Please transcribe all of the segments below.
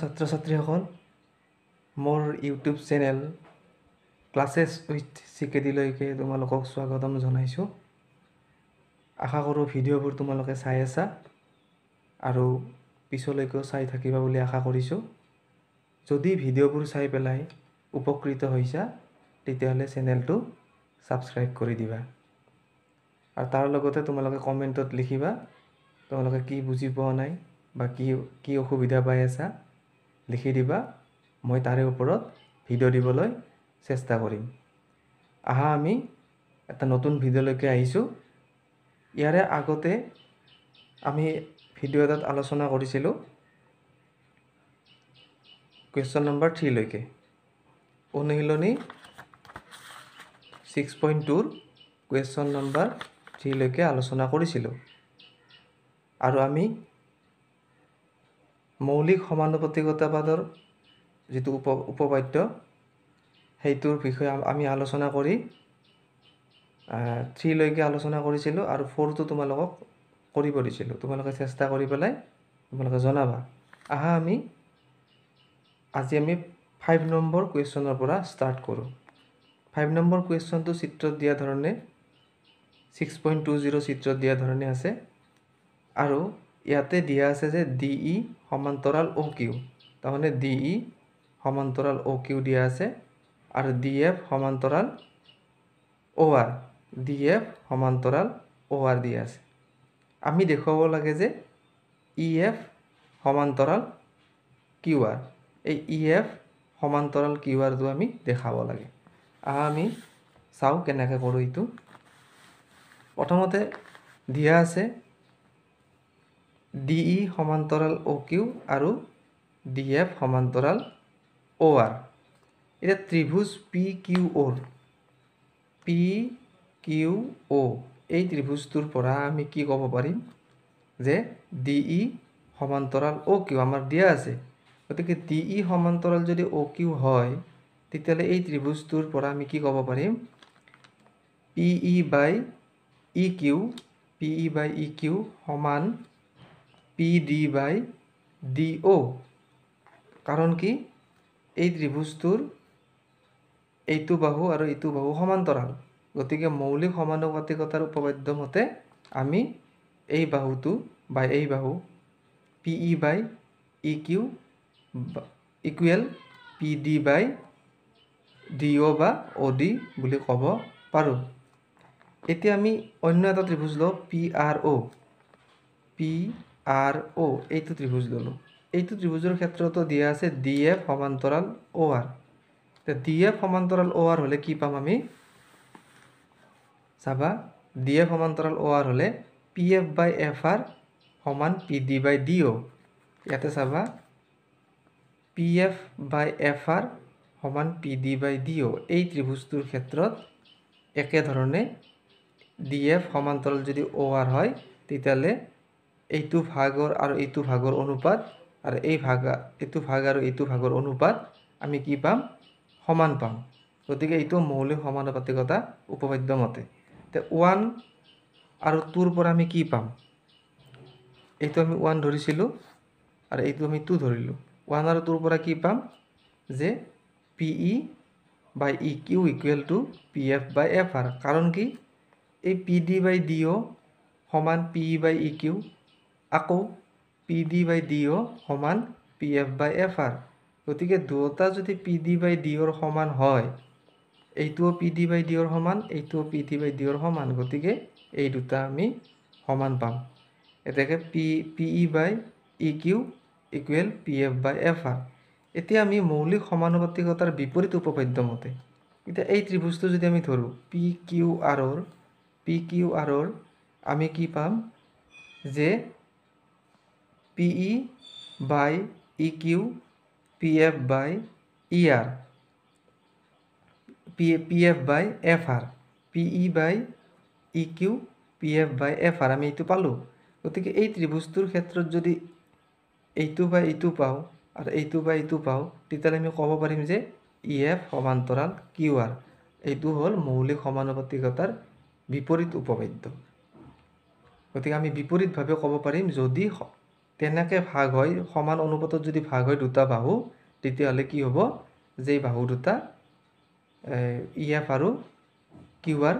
ছাত্ৰ ছাত্ৰীসকল মোৰ ইউটিউব চেনেল ক্লাছেছ উইথ চিকেডিলৈকে তোমালোকক স্বাগতম জনাইছোঁ আশা কৰোঁ ভিডিঅ'বোৰ তোমালোকে চাই আছা আৰু পিছলৈকেও চাই থাকিবা বুলি আশা কৰিছোঁ যদি ভিডিঅ'বোৰ চাই পেলাই উপকৃত হৈছা তেতিয়াহ'লে চেনেলটো ছাবস্ক্ৰাইব কৰি দিবা আৰু তাৰ লগতে তোমালোকে কমেণ্টত লিখিবা তোমালোকে কি বুজি পোৱা নাই বা কি কি অসুবিধা পাই আছা লিখি দিবা মই তাৰে ওপৰত ভিডিঅ' দিবলৈ চেষ্টা কৰিম আহা আমি এটা নতুন ভিডিঅ'লৈকে আহিছোঁ ইয়াৰে আগতে আমি ভিডিঅ' এটাত আলোচনা কৰিছিলোঁ কুৱেশ্যন নম্বৰ থ্ৰীলৈকে অনুশীলনী ছিক্স পইণ্ট টুৰ কুৱেশ্যন নম্বৰ থ্ৰীলৈকে আলোচনা কৰিছিলোঁ আৰু আমি মৌলিক সমানুপাতিকতাবাদৰ যিটো উপ উপবাদ্য সেইটোৰ বিষয়ে আমি আলোচনা কৰি থ্ৰীলৈকে আলোচনা কৰিছিলোঁ আৰু ফ'ৰটো তোমালোকক কৰিব দিছিলোঁ তোমালোকে চেষ্টা কৰি পেলাই তোমালোকে জনাবা আহা আমি আজি আমি ফাইভ নম্বৰ কুৱেশ্যনৰ পৰা ষ্টাৰ্ট কৰোঁ ফাইভ নম্বৰ কুৱেশ্যনটো চিত্ৰত দিয়া ধৰণে ছিক্স পইণ্ট টু জিৰ' চিত্ৰত দিয়া ধৰণে আছে আৰু ইয়াতে দিয়া আছে যে ডি ই সমান্তৰাল অ' কিউ তাৰমানে ডি ই সমান্তৰাল অ' কিউ দিয়া আছে আৰু ডি এফ সমান্তৰাল অ' আৰ ডি এফ সমান্তৰাল অ' আৰ দিয়া আছে আমি দেখুৱাব লাগে যে ই এফ সমান্তৰাল কিউ আৰ এই ই এফ সমান্তৰাল কিউ আৰটো আমি দেখাব লাগে আমি চাওঁ কেনেকৈ কৰোঁ এইটো প্ৰথমতে দিয়া আছে ডি ই সমান্তৰাল অ' কিউ আৰু ডি এফ সমান্তৰাল অ' আৰ এতিয়া ত্ৰিভুজ পি কিউ অ'ৰ পি কিউ অ' এই ত্ৰিভুজটোৰ পৰা আমি কি ক'ব পাৰিম যে ডি ই সমান্তৰাল অ' কিউ আমাৰ দিয়া আছে গতিকে ডি ই সমান্তৰাল যদি অ' কিউ হয় তেতিয়াহ'লে এই ত্ৰিভুজটোৰ পৰা আমি কি ক'ব পাৰিম P E by E Q P E by E Q সমান P D by D O' কাৰণ কি এই ত্ৰিভুজটোৰ এইটো বাহু আৰু এইটো বাহু সমান্তৰাল গতিকে মৌলিক সমানুপাতিকতাৰ উপপাদ্য আমি এই বাহুটো বা এই বাহু P E by E Q equal P D by D O' বা অ' ডি বুলি কব পাৰোঁ এতিয়া আমি অন্য এটা ত্ৰিভুজ লওঁ P R O' P R O এই তো ত্রিভুজগুলো এই তো ত্রিভুজের ক্ষেত্রে তো দিয়ে আছে ডি এফ সমান্তরাল ও আর তো ডি এফ সমান্তরাল ও আর হলে কি পাম আমি চাবা ডি এফ সমান্তরাল ও আর হলে P F by F R সমান P D by D O ইয়াতে চাবা P F by F R সমান P D by D O এই ত্রিভুজটোৰ ক্ষেত্ৰত একেধৰণে ডি এফ সমান্তৰাল যদি অ' আৰ হয় তেতিয়াহ'লে এইটো ভাগৰ আৰু এইটো ভাগৰ অনুপাত আৰু এই ভাগা এইটো ভাগ আৰু এইটো ভাগৰ অনুপাত আমি কি পাম সমান পাম গতিকে এইটো মৌলিক সমানুপাতিকতা উপপাদ্য মতে এতিয়া ওৱান আৰু টুৰ পৰা আমি কি পাম এইটো আমি ওৱান ধৰিছিলোঁ আৰু এইটো আমি টু ধৰিলোঁ ওৱান আৰু টুৰ পৰা কি পাম যে P E by E Q equal to P F by F R কাৰণ কি এই P D by D O' সমান P E by E Q আকৌ P D by D O' সমান P F by F R গতিকে দুয়োটা যদি P D by D অ'ৰ সমান হয় এইটোও পি ডি বাই ডি অ'ৰ সমান এইটোও পি ডি বাই ডি অ'ৰ সমান গতিকে এই দুটা আমি সমান পাম এতেকে P P E by E Q equal P F by F R এতিয়া আমি মৌলিক সমানুপাতিকতাৰ বিপৰীত উপপাদ্যমতে এতিয়া এই ত্ৰিভুজটো যদি আমি ধৰোঁ পি কিউ আৰৰ পি কিউ আৰৰ আমি কি পাম যে PE by EQ PF by ER PF by FR PE by EQ PF by FR আমি এইটো পালো গতিকে এই ত্ৰিভুজটোৰ ক্ষেত্ৰত যদি এইটো বা এইটো পাওঁ আৰু এইটো বা এইটো পাওঁ তেতিয়াহ'লে আমি ক'ব পাৰিম যে ই e এফ সমান্তৰাল কিউ আৰ এইটো হ'ল মৌলিক সমানুপাতিকতাৰ বিপৰীত উপবাদ্য গতিকে আমি বিপৰীতভাৱে ক'ব পাৰিম যদি তেনেকৈ ভাগ হয় সমান অনুপাতত যদি ভাগ হয় দুটা বাহু তেতিয়াহ'লে কি হ'ব যে বাহু দুটা ই এফ আৰু কিউ আৰ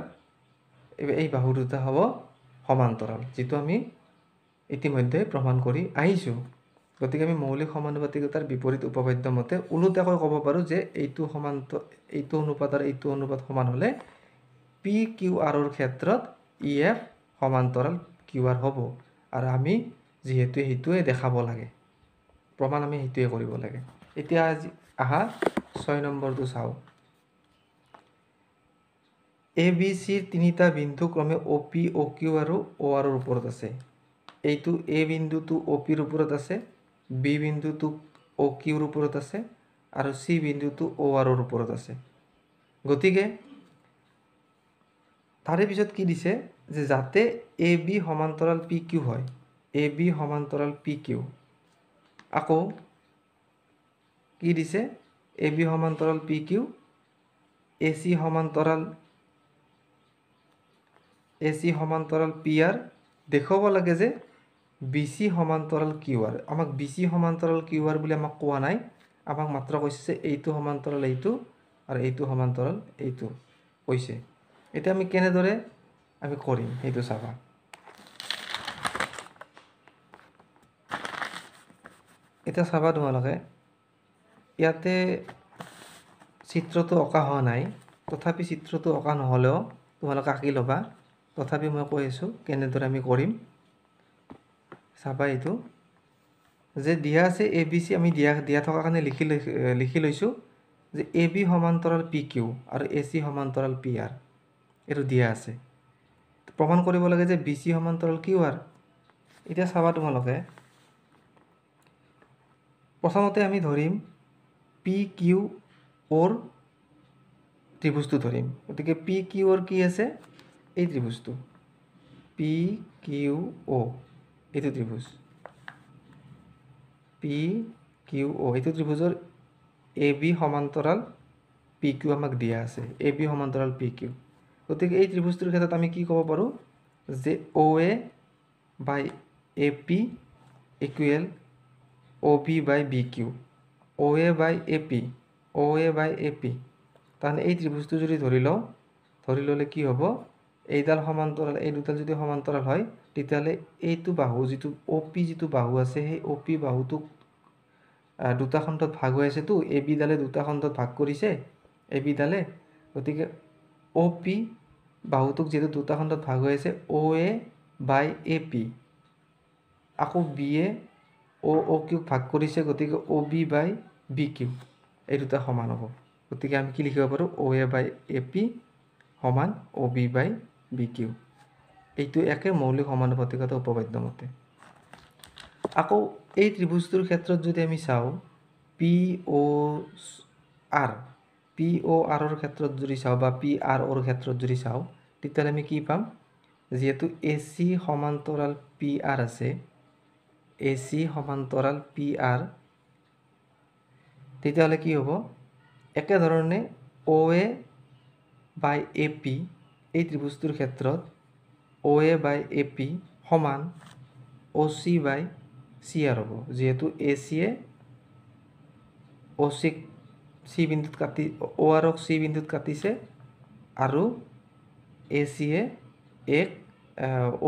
এই বাহু দুটা হ'ব সমান্তৰাল যিটো আমি ইতিমধ্যে প্ৰমাণ কৰি আহিছোঁ গতিকে আমি মৌলিক সমানুপাতিকতাৰ বিপৰীত উপবাদ্য মতে ওলোটাকৈ ক'ব পাৰোঁ যে এইটো সমান্ত এইটো অনুপাত আৰু এইটো অনুপাত সমান হ'লে পি কিউ আৰৰ ক্ষেত্ৰত ই e এফ সমান্তৰাল কিউ আৰ হ'ব আৰু আমি যিহেতু সেইটোৱে দেখাব লাগে প্ৰমাণ আমি সেইটোৱে কৰিব লাগে এতিয়া আজি আহা ছয় নম্বৰটো চাওঁ এ বি চিৰ তিনিটা বিন্দু ক্ৰমে অ পি অ কিউ আৰু অ আৰৰ ওপৰত আছে এইটো এ বিন্দুটো অ পিৰ ওপৰত আছে বি বিন্দুটো অ কিউৰ ওপৰত আছে আৰু চি বিন্দুটো অ আৰৰ ওপৰত আছে গতিকে তাৰে পিছত কি দিছে যে যাতে এ বি সমান্তৰাল পি কিউ হয় এ বি সমান্তৰাল পি কিউ আকৌ কি দিছে এ বি সমান্তৰাল পি কিউ এ চি সমান্তৰাল এ চি সমান্তৰাল পি আৰ দেখুৱাব লাগে যে বি চি সমান্তৰাল কিউ আৰ আমাক বি চি সমান্তৰাল কিউ আৰ বুলি আমাক কোৱা নাই আমাক মাত্ৰ কৈছে এইটো সমান্তৰাল এইটো আৰু এইটো সমান্তৰাল এইটো কৈছে এতিয়া আমি কেনেদৰে আমি কৰিম সেইটো চাবা এতিয়া চাবা তোমালোকে ইয়াতে চিত্ৰটো অঁকা হোৱা নাই তথাপি চিত্ৰটো অঁকা নহ'লেও তোমালোকে আঁকি ল'বা তথাপি মই কৈ আছোঁ কেনেদৰে আমি কৰিম চাবা এইটো যে দিয়া আছে এ বি চি আমি দিয়া দিয়া থকাৰ কাৰণে লিখি লৈ লিখি লৈছোঁ যে এ বি সমান্তৰাল পি কিউ আৰু এ চি সমান্তৰাল পি আৰ এইটো দিয়া আছে প্ৰমাণ কৰিব লাগে যে বি চি সমান্তৰাল কিউ আৰ এতিয়া চাবা তোমালোকে প্ৰথমতে আমি ধৰিম পি কিউ অ'ৰ ত্ৰিভুজটো ধৰিম গতিকে পি কিউ ওর কি আছে এই ত্ৰিভুজটো পি কিউ অ' এইটো ত্রিভুজ পি কিউ অ' এইটো ত্ৰিভুজৰ এ বি সমান্তৰাল পি কিউ আমাক দিয়া আছে এ বি সমান্তৰাল পি কিউ গতিকে এই ত্ৰিভুজটোৰ ক্ষেত্ৰত আমি কি ক'ব পাৰোঁ যে O' A by A P equal O P by B Q O A by A P O A by A P তাহলে এই ত্রিভুজটো যদি ধরি লও ধরি ললে কি হব এইডাল সমান্তরাল এই দুটাল যদি সমান্তরাল হয় তেতিয়ালে এইটো বাহু যিটো ও পি যিটো বাহু আছে সেই ও পি বাহুটোক দুটা খণ্ডত ভাগ হৈ আছেতো এ বিডালে দুটা খণ্ডত ভাগ কৰিছে এ বিডালে গতিকে অ' পি বাহুটোক যিহেতু দুটা খণ্ডত ভাগ হৈ আছে অ' এ বাই এ পি আকৌ বি এ অ অ কিউক ভাগ কৰিছে গতিকে O B by B Q এই দুটা সমান হ'ব গতিকে আমি কি লিখিব পাৰোঁ অ এ বাই এ পি সমান O B by B Q এইটো একে মৌলিক সমানুপাতিকতা উপবাদ্যমতে আকৌ এই ত্ৰিভুজটোৰ ক্ষেত্ৰত যদি আমি চাওঁ P O' R P O' আৰৰ ক্ষেত্ৰত যদি চাওঁ বা পি আৰ অ'ৰ ক্ষেত্ৰত যদি চাওঁ তেতিয়াহ'লে আমি কি পাম যিহেতু এ চি সমান্তৰাল পি আৰ আছে এ সি সমান্তরাল পি আর তো কি হব একে ধরনে ও এ বাই এ পি এই ত্রিভুজটির ক্ষেত্র ও এ বাই এ পি সমান ও সি বাই সি আর হব যেহেতু এ সিয়ে ও সিক সি বিন্দুত কাটি ও আরক সি বিন্দুত কাটিছে আর এ সিয়ে এক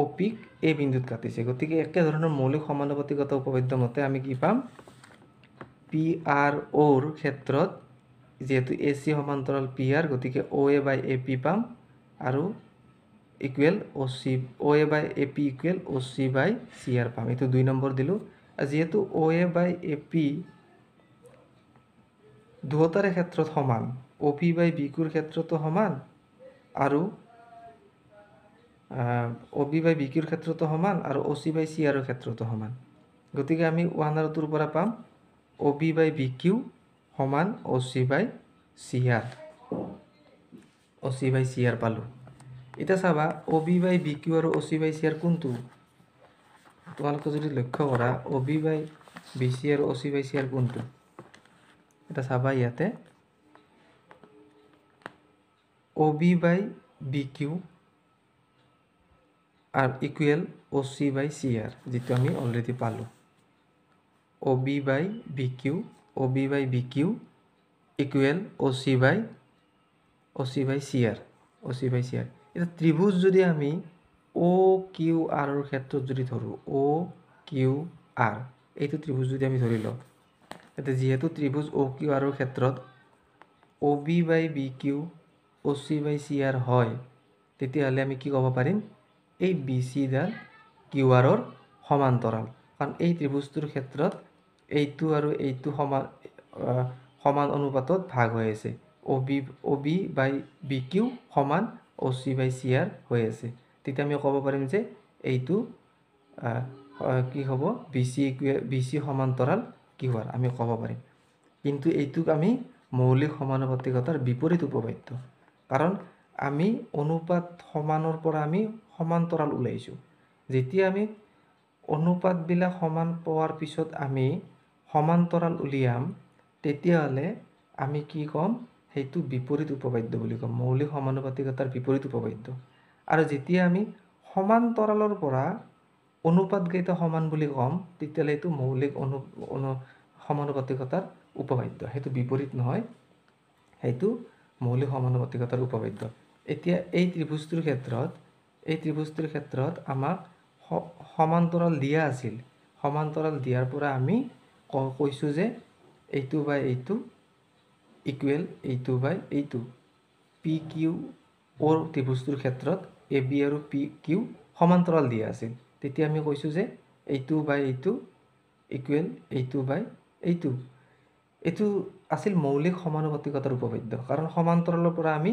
অপিক এই বিন্দুত কাটিছে গতিকে একেধৰণৰ মৌলিক সমানুপাতিগত উপপাদ্য মতে আমি কি পাম পি আৰ অ'ৰ ক্ষেত্ৰত যিহেতু এ চি সমান্তৰাল পি আৰ গতিকে O A by A P পাম আৰু equal O' C O A by A P equal O' C by C R পাম এইটো দুই নম্বৰ দিলোঁ যিহেতু অ' এ বাই এ পি দুয়োটাৰে ক্ষেত্ৰত সমান অ' পি বাই বিকুৰ ক্ষেত্ৰতো সমান আৰু অবি বাই বিকিৰ ক্ষেত্ৰতো সমান আৰু অচি বাই চি আৰৰ ক্ষেত্ৰতো সমান গতিকে আমি ওৱান আৰু টুৰ পৰা পাম অবি বাই বিকিউ সমান অচি বাই চি আৰ অচি বাই চি আৰ পালোঁ এতিয়া চাবা অবি বাই বিকিউ আৰু অচি বাই চি আৰ কোনটো তোমালোকে যদি লক্ষ্য কৰা অবি বাই বি চি আৰু অচি বাই চি আৰ কোনটো এটা চাবা ইয়াতে অবি বাই bq are equal O C by C আর যেটা আমি অলরেডি পালো O B by B Q O B by B Q equal O C by O C by C R O C by C R এটা ত্রিভুজ যদি আমি ও Q R ক্ষেত্র যদি ধরো ও কিউ আর এই ত্রিভুজ যদি আমি ধরিল এতে যেহেতু ত্রিভুজ ও কিউ আর ক্ষেত্র O B by B Q O C by C R হয় তো আমি কি কব পাৰিম এই বি চিডাল কিউ আৰৰ সমান্তৰাল কাৰণ এই ত্ৰিভুজটোৰ ক্ষেত্ৰত এইটো আৰু এইটো সমান সমান অনুপাতত ভাগ হৈ আছে O' B O' B by B Q সমান O' C by C R হৈ আছে তেতিয়া আমি ক'ব পাৰিম যে এইটো কি হ'ব বি চি বি চি সমান্তৰাল কিউ আৰ আমি ক'ব পাৰিম কিন্তু এইটোক আমি মৌলিক সমানুপাতিকতাৰ বিপৰীত উপবাদ্য কাৰণ আমি অনুপাত সমানৰ পৰা আমি সমান্তৰাল ওলাইছোঁ যেতিয়া আমি অনুপাতবিলাক সমান পোৱাৰ পিছত আমি সমান্তৰাল উলিয়াম তেতিয়াহ'লে আমি কি ক'ম সেইটো বিপৰীত উপবাদ্য বুলি ক'ম মৌলিক সমানুপাতিকতাৰ বিপৰীত উপবাদ্য আৰু যেতিয়া আমি সমান্তৰালৰ পৰা অনুপাতকেইটা সমান বুলি ক'ম তেতিয়াহ'লে এইটো মৌলিক অনু অনু সমানুপাতিকতাৰ উপবাদ্য সেইটো বিপৰীত নহয় সেইটো মৌলিক সমানুপাতিকতাৰ উপবাদ্য এতিয়া এই ত্ৰিভুজটোৰ ক্ষেত্ৰত এই ত্ৰিভুজটোৰ ক্ষেত্ৰত আমাক সমান্তৰাল দিয়া আছিল সমান্তৰাল দিয়াৰ পৰা আমি কৈছোঁ যে এইটো বাই এইটো ইকুৱেল এইটো বাই এইটো পি কিউ অ'ৰ ত্ৰিভুজটোৰ ক্ষেত্ৰত এ বি আৰু পি কিউ সমান্তৰাল দিয়া আছিল তেতিয়া আমি কৈছোঁ যে এইটো বাই এইটো ইকুৱেল এইটো বাই এইটো এইটো আছিল মৌলিক সমানুপাতিকতাৰ উপপাদ্য কাৰণ সমান্তৰালৰ পৰা আমি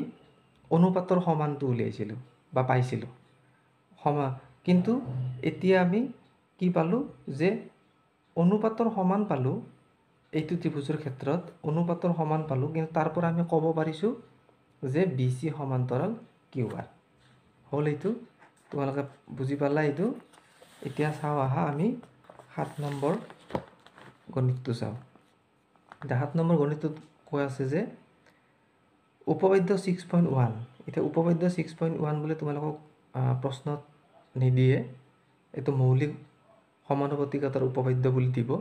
অনুপাতৰ সমানটো উলিয়াইছিলোঁ বা পাইছিলোঁ সমান কিন্তু এতিয়া আমি কি পালোঁ যে অনুপাতৰ সমান পালোঁ এইটো ত্ৰিভুজৰ ক্ষেত্ৰত অনুপাতৰ সমান পালোঁ কিন্তু তাৰ পৰা আমি ক'ব পাৰিছোঁ যে বি চি সমান্তৰাল কিউ আৰ হ'ল এইটো তোমালোকে বুজি পালা এইটো এতিয়া চাওঁ আহা আমি সাত নম্বৰ গণিতটো চাওঁ এতিয়া সাত নম্বৰ গণিতটোত কৈ আছে যে উপবাদ্য ছিক্স পইণ্ট ওৱান এতিয়া উপবাদ্য ছিক্স পইণ্ট ওৱান বুলি তোমালোকক প্ৰশ্নত নিদিয়ে এইটো মৌলিক সমানুপাতিকতাৰ উপবাদ্য বুলি দিব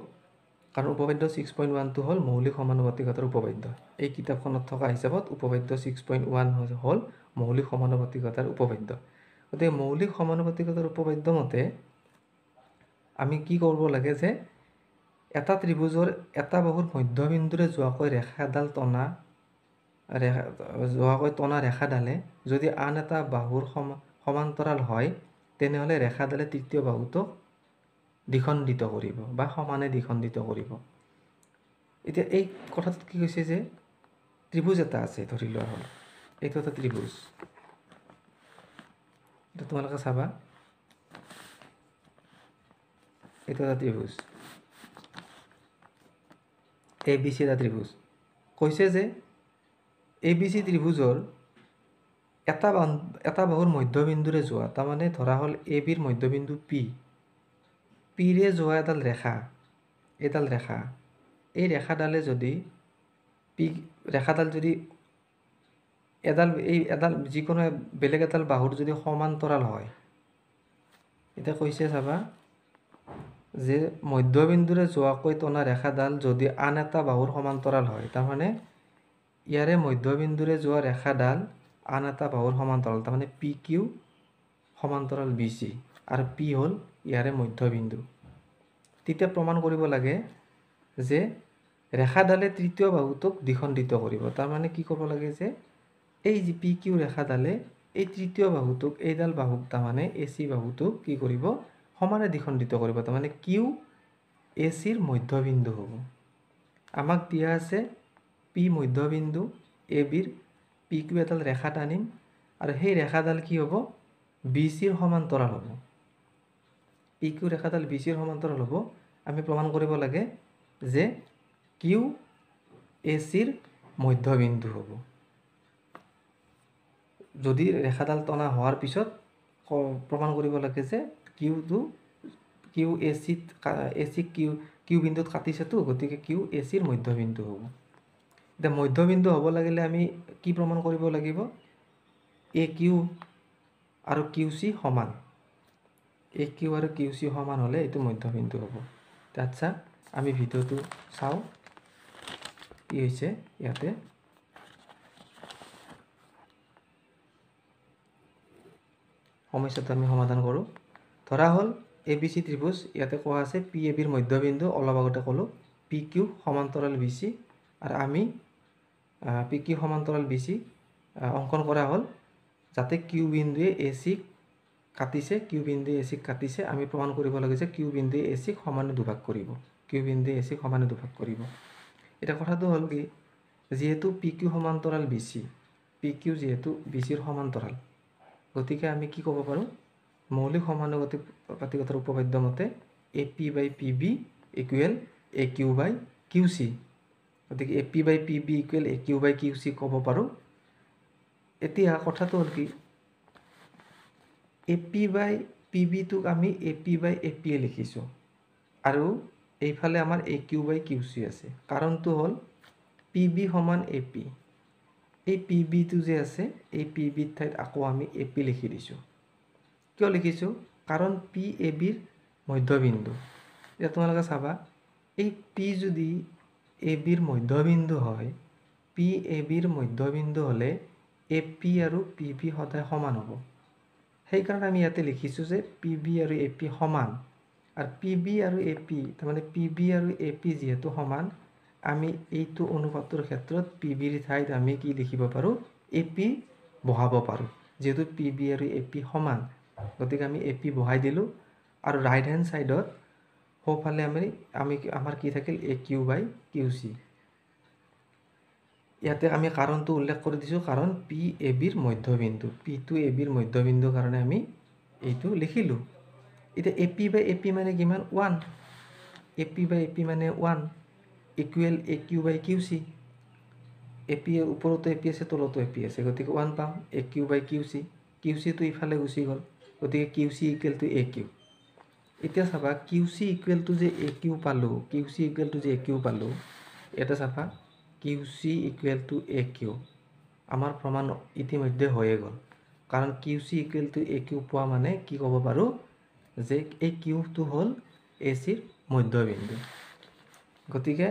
কাৰণ উপবাদ্য ছিক্স পইণ্ট ওৱানটো হ'ল মৌলিক সমানুপাতিকতাৰ উপবাদ্য এই কিতাপখনত থকা হিচাপত উপবাদ্য ছিক্স পইণ্ট ওৱান হ'ল মৌলিক সমানুপাতিকতাৰ উপবাদ্য গতিকে মৌলিক সমানুপাতিকতাৰ উপবাদ্য মতে আমি কি কৰিব লাগে যে এটা ত্ৰিভুজৰ এটা বাহুৰ মধ্যবিন্দুৰে যোৱাকৈ ৰেখাডাল টনা ৰেখা যোৱাকৈ টনা ৰেখাডালে যদি আন এটা বাহুৰ সম সমান্তৰাল হয় তেনেহ'লে ৰেখাডালে তৃতীয় বাহুটোক দ্বিখণ্ডিত কৰিব বা সমানে দ্বিখণ্ডিত কৰিব এতিয়া এই কথাটোত কি হৈছে যে ত্ৰিভুজ এটা আছে ধৰি লোৱা হ'ল এইটো এটা ত্ৰিভুজ এইটো তোমালোকে চাবা এইটো এটা ত্ৰিভুজ এ বি চি এটা ত্ৰিভুজ কৈছে যে এ বি চি ত্ৰিভুজৰ এটা বান এটা বাহুৰ মধ্যবিন্দুৰে যোৱা তাৰমানে ধৰা হ'ল এ বিৰ মধ্যবিন্দু পি পিৰে যোৱা এডাল ৰেখা এডাল ৰেখা এই ৰেখাডালে যদি পি ৰেখাডাল যদি এডাল এই এডাল যিকোনো বেলেগ এডাল বাহুৰ যদি সমান্তৰাল হয় এতিয়া কৈছে চাবা যে মধ্যবিন্দুৰে যোৱাকৈ টনা ৰেখাডাল যদি আন এটা বাহুৰ সমান্তৰাল হয় তাৰমানে ইয়াৰে মধ্যবিন্দুৰে যোৱা ৰেখাডাল আন এটা বাহুর সমান্তরাল তার মানে পি কিউ সমান্তরাল বি সি আর পি হল ইয়ারে মধ্যবিন্দু তিনি প্রমাণ করব লাগে যে রেখাডালে তৃতীয় বাহুটক দ্বিখণ্ডিত করব তার মানে কি করব লাগে যে এই যে পি কিউ রেখাডালে এই তৃতীয় বাহুটক এইডাল বাহুক তার মানে এ সি বাহুটক কি করব সমানে দ্বিখণ্ডিত করব তার মানে কিউ এ সির মধ্যবিন্দু হব আমাক দিয়া আছে পি মধ্যবিন্দু এ বির পিকু এডাল রেখা টানিম আর সেই রেখাডাল কি হব বি সির সমান্তরাল হব পিকু রেখাডাল বি সির সমান্তরাল হব আমি প্রমাণ করব লাগে যে কিউ এ সির মধ্যবিন্দু হব যদি রেখাডাল টনা হওয়ার পিছত প্রমাণ করব লাগে যে কিউ টু কিউ এ সিত এ সি কিউ কিউ বিন্দুত কাটিছেতো গতিকে কিউ এ সির মধ্যবিন্দু হব এটা মধ্যবিন্দু হব লাগিলে আমি কি প্ৰমাণ কৰিব লাগিব এ কিউ আৰু কিউ চি সমান এ কিউ আৰু কিউ চি সমান হ'লে এইটো মধ্যবিন্দু হ'ব আচ্ছা আমি ভিডিঅ'টো চাওঁ কি হৈছে ইয়াতে সমস্যাটো আমি সমাধান কৰোঁ ধৰা হ'ল এ বি চি ত্ৰিভুজ ইয়াতে কোৱা আছে পি এ বিৰ মধ্যবিন্দু অলপ আগতে ক'লোঁ পি কিউ সমান্তৰাল বি চি আৰু আমি পিকি সমান্তৰাল বিচি অংকন কৰা হ'ল যাতে কিউ বিন্দুৱে এ চিক কাটিছে কিউ বিন্দুৱে এ চিক কাটিছে আমি প্ৰমাণ কৰিব লাগে যে কিউ বিন্দুৱে এ চিক সমানে দুভাগ কৰিব কিউ বিন্দুৱে এ চিক সমানে দুভাগ কৰিব এতিয়া কথাটো হ'ল কি যিহেতু পি কিউ সমান্তৰাল বি চি পি কিউ যিহেতু বি চিৰ সমান্তৰাল গতিকে আমি কি ক'ব পাৰোঁ মৌলিক সমানুগতি পাতিগতাৰ উপপাদ্য মতে A P by P B equal A Q by Q C গতিকে A P by P B equal A Q by Q C ক'ব পাৰোঁ এতিয়া কথাটো হ'ল কি এ পি বাই পি বিটোক আমি এ পি বাই এ পিয়ে লিখিছোঁ আৰু এইফালে আমাৰ A Q by Q C আছে কাৰণটো হ'ল পি বি সমান এ পি এই পি বিটো যে আছে এই পি বি ঠাইত আকৌ আমি এ পি লিখি দিছোঁ কিয় লিখিছোঁ কাৰণ পি এ বিৰ মধ্যবিন্দু এতিয়া তোমালোকে চাবা এই পি যদি এ বিৰ মধ্যবিন্দু হয় পি এ বিৰ মধ্যবিন্দু হ'লে এ পি আৰু পি বি সদায় সমান হ'ব সেইকাৰণে আমি ইয়াতে লিখিছোঁ যে পি বি আৰু এ পি সমান আৰু পি বি আৰু এ পি তাৰমানে পি বি আৰু এ পি যিহেতু সমান আমি এইটো অনুপাতটোৰ ক্ষেত্ৰত পি বিৰ ঠাইত আমি কি লিখিব পাৰোঁ এ পি বহাব পাৰোঁ যিহেতু পি বি আৰু এ পি সমান গতিকে আমি এ পি বহাই দিলোঁ আৰু ৰাইট হেণ্ড ছাইডত সোঁফালে আমি আমি আমাৰ কি থাকিল A Q by Q C ইয়াতে আমি কাৰণটো উল্লেখ কৰি দিছোঁ কাৰণ পি এ বিৰ মধ্যবিন্দু পি টু এ বিৰ মধ্যবিন্দুৰ কাৰণে আমি এইটো লিখিলোঁ এতিয়া এ পি বাই এ পি মানে কিমান one A P by A P মানে one equal A Q by Q C A P A ওপৰতো এ পি আছে তলতো এ পি আছে গতিকে ওৱান পাম A Q by Q C Q চিটো ইফালে গুচি গ'ল গতিকে Q C equal to A Q এতিয়া চাবা কিউ চি ইকুৱেল টু যে এ কিউ পালোঁ কিউ চি ইকুৱেল টু যে এ কিউ পালোঁ এটা চাবা Q C equal to A Q আমাৰ প্ৰমাণ ইতিমধ্যে হৈয়ে গ'ল কাৰণ Q C equal to A Q পোৱা মানে কি ক'ব পাৰোঁ যে এই কিউটো হ'ল এ চিৰ মধ্যবিন্দু গতিকে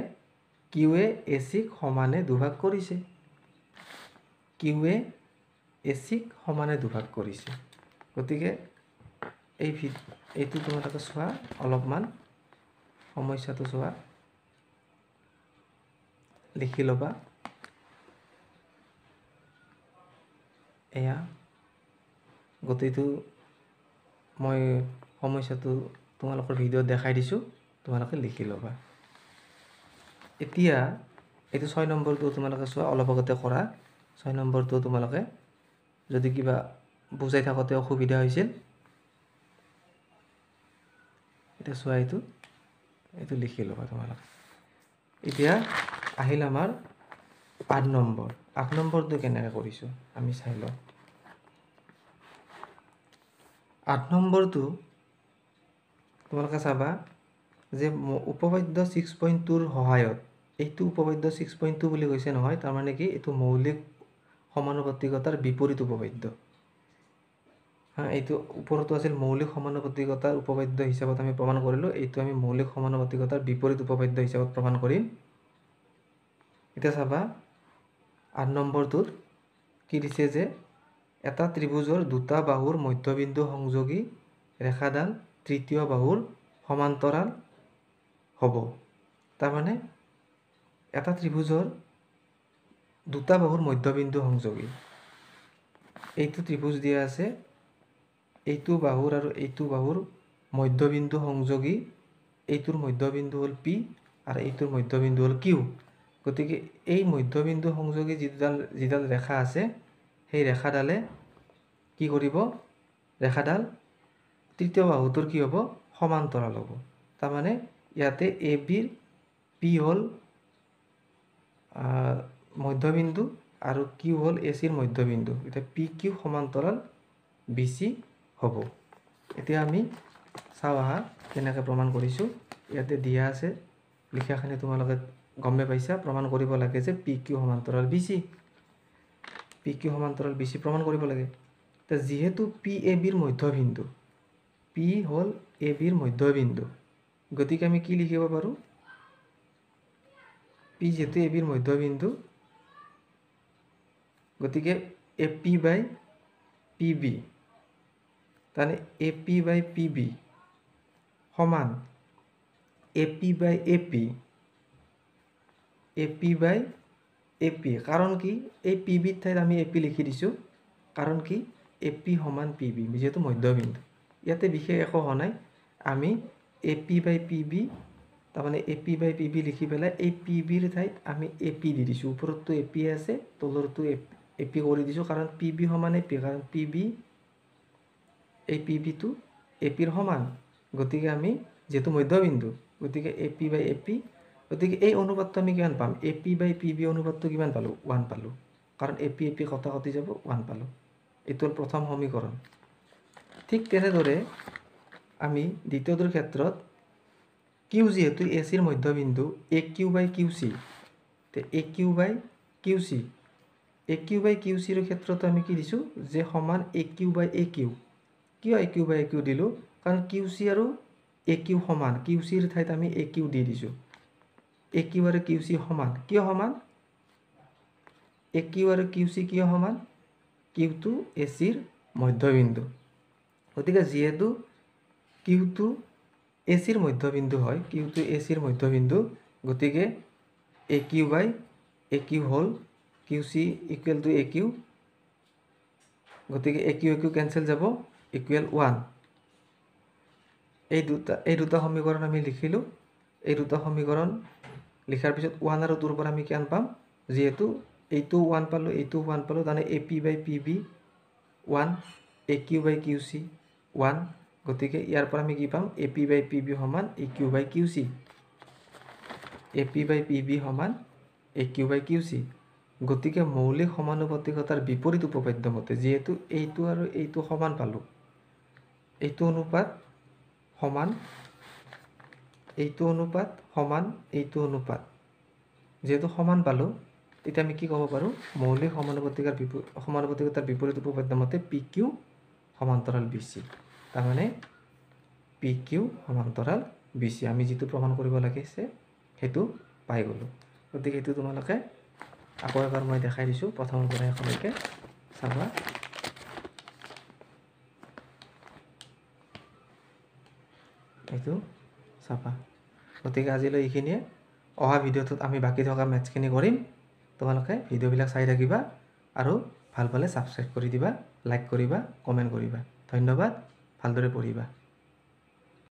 কিউৱে এ চিক সমানে দুভাগ কৰিছে কিউৱে এ চিক সমানে দুভাগ কৰিছে গতিকে এই ভিড এইটো তোমালোকে চোৱা অলপমান সমস্যাটো চোৱা লিখি ল'বা এয়া গোটেইটো মই সমস্যাটো তোমালোকৰ ভিডিঅ'ত দেখাই দিছোঁ তোমালোকে লিখি ল'বা এতিয়া এইটো ছয় নম্বৰটো তোমালোকে চোৱা অলপ আগতে কৰা ছয় নম্বৰটো তোমালোকে যদি কিবা বুজাই থাকোঁতে অসুবিধা হৈছিল এতিয়া চোৱা এইটো এইটো লিখি ল'বা তোমালোকে এতিয়া আহিল আমাৰ আঠ নম্বৰ আঠ নম্বৰটো কেনেকৈ কৰিছোঁ আমি চাই লওঁ আঠ নম্বৰটো তোমালোকে চাবা যে উপবাদ্য ছিক্স পইণ্ট টুৰ সহায়ত এইটো উপবাদ্য ছিক্স পইণ্ট টু বুলি কৈছে নহয় তাৰমানে কি এইটো মৌলিক সমানুপাতিকতাৰ বিপৰীত উপবাদ্য হ্যাঁ এই উপরত আসে মৌলিক সমানুপাতিকতার উপপাদ্য হিসাব আমি প্রমাণ করলো এই আমি মৌলিক সমানুপাতিকতার বিপরীত উপপাদ্য হিসাব প্রমাণ করি এটা সাবা আট নম্বরটোর কি দিছে যে এটা ত্রিভুজের দুটা বাহুর মধ্যবিন্দু সংযোগী রেখাডাল তৃতীয় বাহুর সমান্তরাল হব তার মানে এটা ত্রিভুজের দুটা বাহুর মধ্যবিন্দু সংযোগী এই ত্রিভুজ দিয়া আছে এইটো বাহুৰ আৰু এইটো বাহুৰ মধ্যবিন্দু সংযোগী এইটোৰ মধ্যবিন্দু হ'ল পি আৰু এইটোৰ মধ্যবিন্দু হ'ল কিউ গতিকে এই মধ্যবিন্দু সংযোগী যিডাল যিডাল ৰেখা আছে সেই ৰেখাডালে কি কৰিব ৰেখাডাল তৃতীয় বাহুটোৰ কি হ'ব সমান্তৰাল হ'ব তাৰমানে ইয়াতে এ বিৰ পি হ'ল মধ্যবিন্দু আৰু কিউ হ'ল এ চিৰ মধ্যবিন্দু এতিয়া পি কিউ সমান্তৰাল বি চি হ'ব এতিয়া আমি চাওঁ আহা কেনেকৈ প্ৰমাণ কৰিছোঁ ইয়াতে দিয়া আছে লিখাখিনি তোমালোকে গমেই পাইছা প্ৰমাণ কৰিব লাগে যে পি কিউ সমান্তৰাল বি চি পি কিউ সমান্তৰাল বি চি প্ৰমাণ কৰিব লাগে এতিয়া যিহেতু পি এ বিৰ মধ্যবিন্দু পি হ'ল এ বিৰ মধ্যবিন্দু গতিকে আমি কি লিখিব পাৰোঁ পি যিহেতু এ বিৰ মধ্যবিন্দু গতিকে A P by P B তাহলে এপি বাই পিবি সমান AP by AP AP by AP কারণ কি এই পিবি ঠাইত আমি এপি লিখি দিছো কারণ কি এপি সমান পিবি যেহেতু মধ্যবিন্দু ইয়াতে বিশেষ একো হোৱা নাই আমি এপি বাই পিবি তাৰমানে এপি বাই পিবি লিখি পেলাই এই পিবিৰ ঠাইত আমি এপি দি দিছোঁ ওপৰততো এপি আছে তলৰটো এপি এপি কৰি দিছোঁ কাৰণ পিবি সমানে পি কাৰণ পিবি এই পি বিটো এ পিৰ সমান গতিকে আমি যিহেতু মধ্যবিন্দু গতিকে A P by A P গতিকে এই অনুপাতটো আমি কিমান পাম A P by P B অনুপাতটো কিমান পালোঁ ওৱান পালোঁ কাৰণ এ পি এ পি কথা কটি যাব ওৱান পালোঁ এইটো হ'ল প্ৰথম সমীকৰণ ঠিক তেনেদৰে আমি দ্বিতীয়টোৰ ক্ষেত্ৰত কিউ যিহেতু এ চিৰ মধ্যবিন্দু A Q by Q C A Q by Q C A Q by Q চিৰ ক্ষেত্ৰতো আমি কি দিছোঁ যে সমান A Q by A Q কিয় এ কিউ বাই এ কিউ দিলোঁ কাৰণ কিউ চি আৰু এ কিউ সমান কিউ চিৰ ঠাইত আমি এ কিউ দি দিছোঁ এ কিউ আৰু কিউ চি সমান কিয় সমান এ কিউ আৰু কিউ চি কিয় সমান কিউ টু এ চিৰ মধ্যবিন্দু গতিকে যিহেতু কিউ টু এ চিৰ মধ্যবিন্দু হয় কিউ টু এ চিৰ মধ্যবিন্দু গতিকে A Q by A Q হ'ল Q C equal to A Q গতিকে A Q A Q cancel যাব ইকুৱেল ওৱান এই দুটা এই দুটা সমীকৰণ আমি লিখিলোঁ এই দুটা সমীকৰণ লিখাৰ পিছত ওৱান আৰু টুৰ পৰা আমি কিমান পাম যিহেতু এইটো ওৱান পালোঁ এইটো ওৱান পালোঁ তাৰমানে A P by P B one A Q by Q C one গতিকে ইয়াৰ পৰা আমি কি পাম A P by P B সমান A Q by Q C A P by P B সমান A Q by Q C গতিকে মৌলিক সমানুপাতিকতাৰ বিপৰীত উপপাদ্য মতে যিহেতু এইটো আৰু এইটো সমান পালোঁ এইটো অনুপাত সমান এইটো অনুপাত সমান এইটো অনুপাত যিহেতু সমান পালোঁ তেতিয়া আমি কি ক'ব পাৰোঁ মৌলিক সমানুপাতিকাৰ বিপৰীত সমানুপাতিকতাৰ বিপৰীত উপপাদ্য মতে পি কিউ সমান্তৰাল বি চি তাৰমানে পি কিউ সমান্তৰাল বি চি আমি যিটো প্ৰমাণ কৰিব লাগিছে সেইটো পাই গ'লোঁ গতিকে সেইটো তোমালোকে আকৌ এবাৰ মই দেখাই দিছোঁ প্ৰথমৰ পৰা এখনকৈ চাবা সেইটো চাবা গতিকে আজিলৈ এইখিনিয়ে অহা ভিডিঅ'টোত আমি বাকী থকা মেথছখিনি কৰিম তোমালোকে ভিডিঅ'বিলাক চাই থাকিবা আৰু ভাল পালে ছাবস্ক্ৰাইব কৰি দিবা লাইক কৰিবা কমেণ্ট কৰিবা ধন্যবাদ ভালদৰে পঢ়িবা